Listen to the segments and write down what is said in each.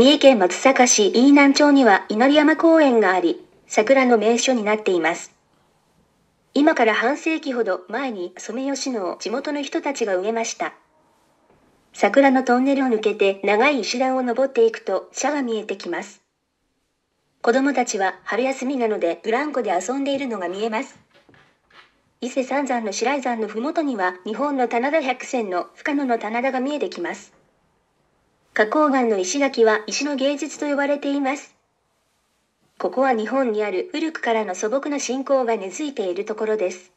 三重県松阪市飯南町には稲荷山公園があり、桜の名所になっています。今から半世紀ほど前にソメ野ヨシノを地元の人たちが植えました。桜のトンネルを抜けて長い石段を登っていくと車が見えてきます。子供たちは春休みなのでブランコで遊んでいるのが見えます。伊勢三山の白井山の麓には日本の棚田百選の深野の棚田が見えてきます。花崗岩の石垣は石の芸術と呼ばれています。ここは日本にある古くからの素朴な信仰が根付いているところです。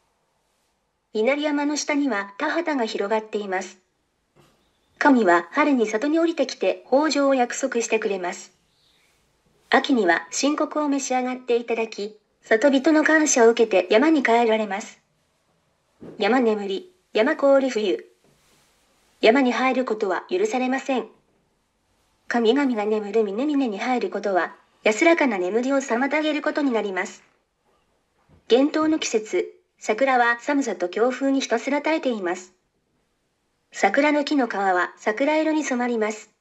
稲荷山の下には田畑が広がっています。神は春に里に降りてきて豊穣を約束してくれます。秋には申告を召し上がっていただき、里人の感謝を受けて山に帰られます。山眠り、山氷冬。山に入ることは許されません。神々が眠る峰々に入ることは、安らかな眠りを妨げることになります。厳冬の季節、桜は寒さと強風にひたすら耐えています。桜の木の皮は桜色に染まります。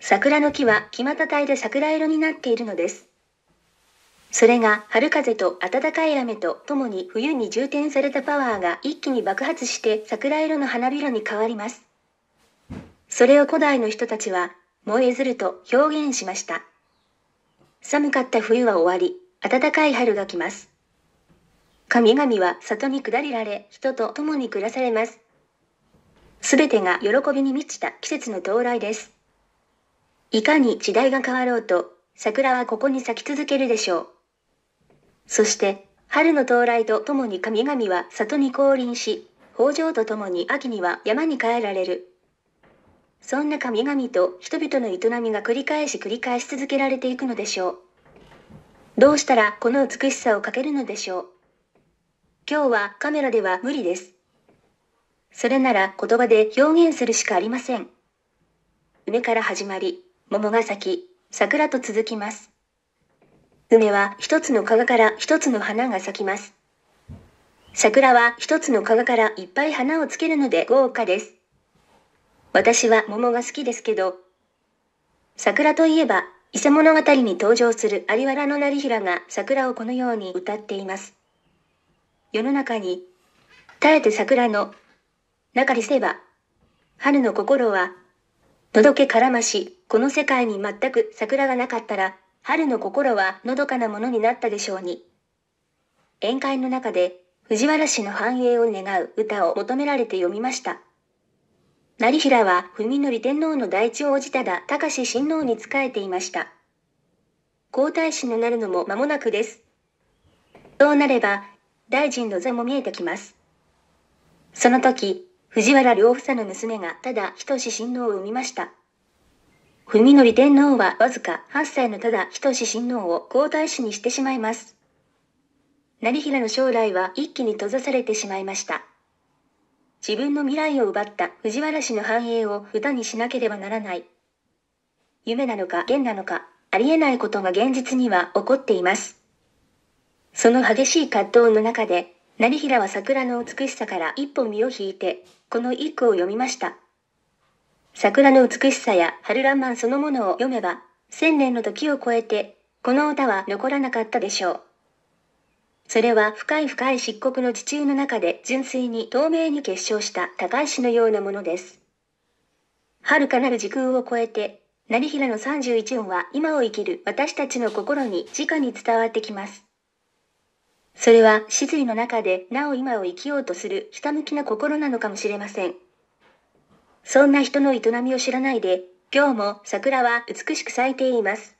桜の木は木股帯で桜色になっているのです。それが春風と暖かい雨とともに冬に充填されたパワーが一気に爆発して桜色の花びらに変わります。それを古代の人たちは燃えずると表現しました。寒かった冬は終わり、暖かい春が来ます。神々は里に下りられ、人と共に暮らされます。すべてが喜びに満ちた季節の到来です。いかに時代が変わろうと、桜はここに咲き続けるでしょう。そして、春の到来とともに神々は里に降臨し、北条と共に秋には山に帰られる。そんな神々と人々の営みが繰り返し繰り返し続けられていくのでしょう。どうしたらこの美しさをかけるのでしょう。今日はカメラでは無理です。それなら言葉で表現するしかありません。梅から始まり、桃が咲き、桜と続きます。梅は一つの花から一つの花が咲きます。桜は一つの花からいっぱい花をつけるので豪華です。私は桃が好きですけど、桜といえば、伊勢物語に登場する有原の成平が桜をこのように歌っています。世の中に、耐えて桜の、中にせば、春の心は、のどけからまし、この世界に全く桜がなかったら、春の心はのどかなものになったでしょうに。宴会の中で、藤原氏の繁栄を願う歌を求められて読みました。成平は文則天皇の大一王子ただ高志親王に仕えていました。皇太子になるのも間もなくです。そうなれば、大臣の座も見えてきます。その時、藤原良房の娘がただ仁親王を産みました。文則天皇はわずか8歳のただ仁親王を皇太子にしてしまいます。成平の将来は一気に閉ざされてしまいました。自分の未来を奪った藤原氏の繁栄を歌にしなければならない。夢なのか現なのか、ありえないことが現実には起こっています。その激しい葛藤の中で、成平は桜の美しさから一歩身を引いて、この一句を読みました。桜の美しさや春ランマンそのものを読めば、千年の時を超えて、この歌は残らなかったでしょう。それは深い深い漆黒の地中の中で純粋に透明に結晶した高石のようなものです。遥かなる時空を超えて、成平の31音は今を生きる私たちの心に直に伝わってきます。それは死髄の中でなお今を生きようとするひたむきな心なのかもしれません。そんな人の営みを知らないで、今日も桜は美しく咲いています。